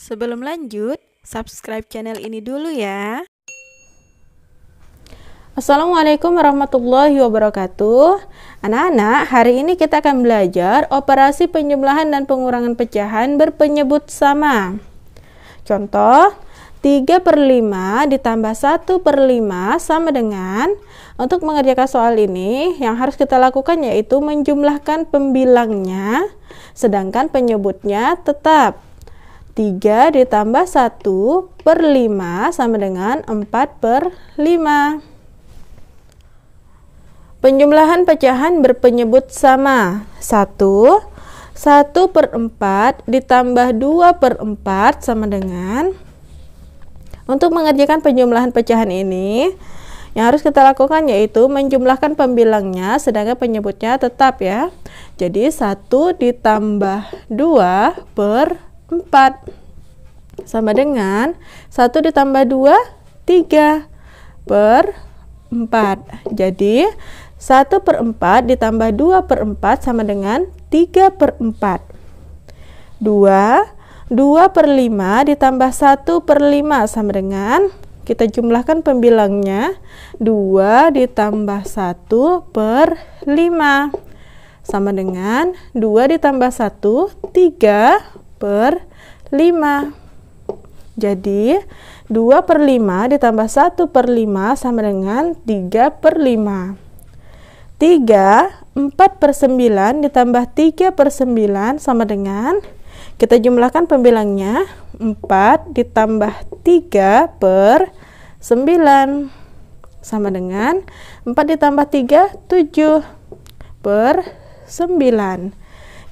Sebelum lanjut, subscribe channel ini dulu ya. Assalamualaikum warahmatullahi wabarakatuh. Anak-anak, hari ini kita akan belajar operasi penjumlahan dan pengurangan pecahan berpenyebut sama. Contoh, 3 per 5 ditambah 1 per 5 sama dengan Untuk mengerjakan soal ini yang harus kita lakukan yaitu menjumlahkan pembilangnya Sedangkan penyebutnya tetap 3 ditambah 1 per 5 sama dengan 4 per 5. Penjumlahan pecahan berpenyebut sama. 1, 1 per 4 ditambah 2 per 4 sama dengan. Untuk mengerjakan penjumlahan pecahan ini, yang harus kita lakukan yaitu menjumlahkan pembilangnya sedangkan penyebutnya tetap ya. Jadi 1 ditambah 2 per 4 sama dengan 1 ditambah 2 3 per 4 jadi 1 per 4 ditambah 2 per 4 sama dengan 3 per 4 2 2 per 5 ditambah 1 per 5 sama dengan kita jumlahkan pembilangnya 2 ditambah 1 per 5 sama dengan 2 ditambah 1 3 per 5. Jadi 2 per 5 ditambah 1 per 5 sama dengan 3 per 5. 3, 4 per 9 ditambah 3 per 9 sama dengan, kita jumlahkan pembilangnya, 4 ditambah 3 per 9 sama dengan 4 ditambah 3, 7 per 9.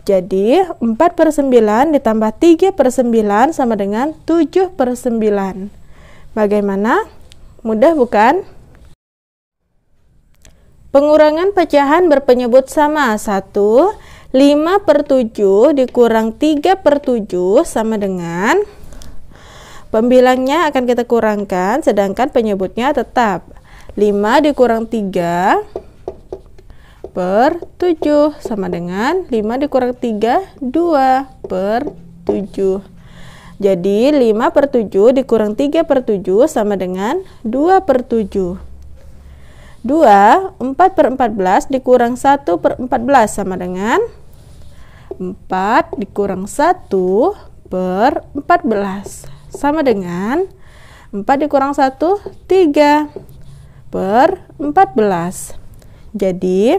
Jadi 4 per 9 ditambah 3 per 9 sama dengan 7 per 9. Bagaimana? Mudah bukan? Pengurangan pecahan berpenyebut sama 1, 5 per 7 dikurang 3 per 7 sama dengan Pembilangnya akan kita kurangkan sedangkan penyebutnya tetap 5 dikurang 3 per 7 sama dengan 5 dikurang 3 2 per 7 jadi 5 per 7 dikurang 3 per 7 sama dengan 2 per 7 2 4 per 14 dikurang 1 per 14 sama dengan 4 dikurang 1 per 14 sama dengan 4 dikurang 1 3 per 14 jadi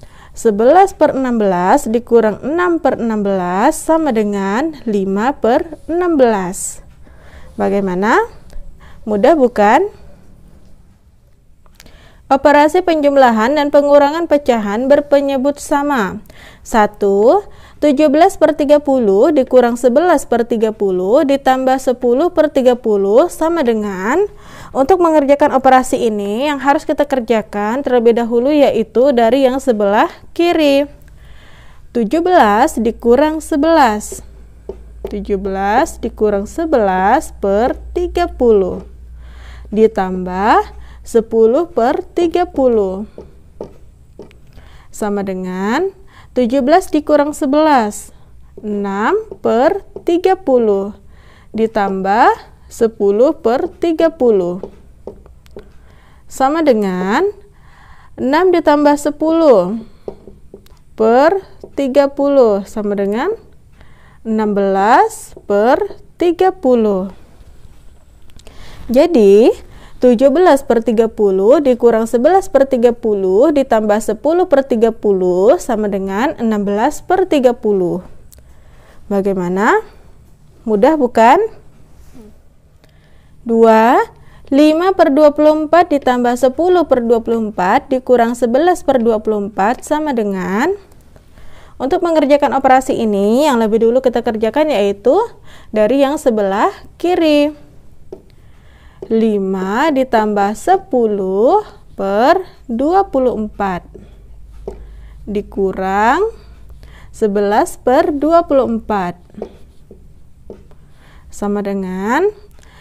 11 per 16 dikurang 6 per 16 sama dengan 5 per 16. Bagaimana? Mudah bukan? Operasi penjumlahan dan pengurangan pecahan berpenyebut sama. 1. 17 per 30 dikurang 11 per 30 ditambah 10 per 30 sama dengan untuk mengerjakan operasi ini, yang harus kita kerjakan terlebih dahulu yaitu dari yang sebelah kiri. 17 dikurang 11. 17 dikurang 11 per 30. Ditambah 10 per 30. Sama dengan 17 dikurang 11. 6 per 30. Ditambah 10 per 30. Sama dengan 6 ditambah 10 per 30 sama dengan 16 per 30. Jadi, 17 per 30 dikurang 11 per 30 ditambah 10 per 30 sama dengan 16 per 30. Bagaimana? Mudah bukan? 2, 5 per 24 ditambah 10 per 24 dikurang 11 per 24 sama dengan untuk mengerjakan operasi ini yang lebih dulu kita kerjakan yaitu dari yang sebelah kiri 5 ditambah 10 per 24 dikurang 11 per 24 sama dengan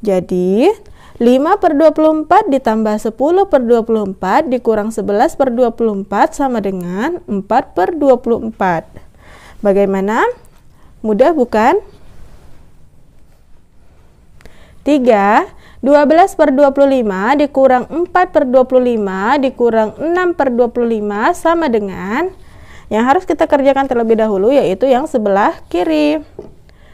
Jadi, 5 per 24 ditambah 10 per 24 dikurang 11 per 24 sama dengan 4 per 24. Bagaimana? Mudah bukan? 3. 12 per 25 dikurang 4 per 25 dikurang 6 per 25 sama dengan yang harus kita kerjakan terlebih dahulu yaitu yang sebelah kiri.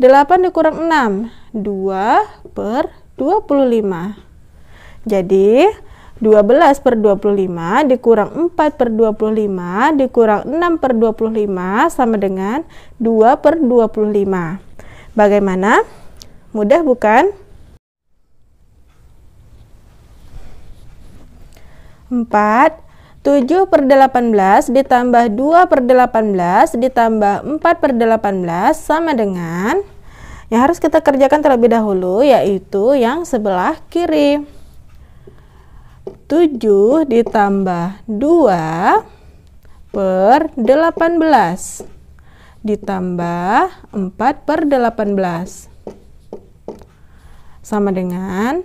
8 dikurang 6, 2 per 25. Jadi, 12 per 25 dikurang 4 per 25 dikurang 6 per 25 sama dengan 2 per 25. Bagaimana? Mudah bukan? 4 7 per 18 ditambah 2 per 18 ditambah 4 per 18 sama dengan yang harus kita kerjakan terlebih dahulu yaitu yang sebelah kiri 7 ditambah 2 per 18 ditambah 4 per 18 sama dengan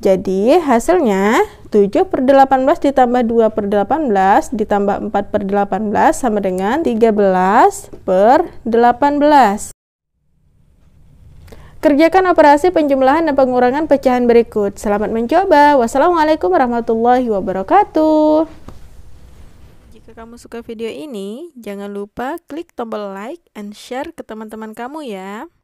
Jadi hasilnya 7 per 18 ditambah 2 per 18 ditambah 4 per 18 sama dengan 13 per 18. Kerjakan operasi penjumlahan dan pengurangan pecahan berikut. Selamat mencoba. Wassalamualaikum warahmatullahi wabarakatuh. Jika kamu suka video ini, jangan lupa klik tombol like and share ke teman-teman kamu ya.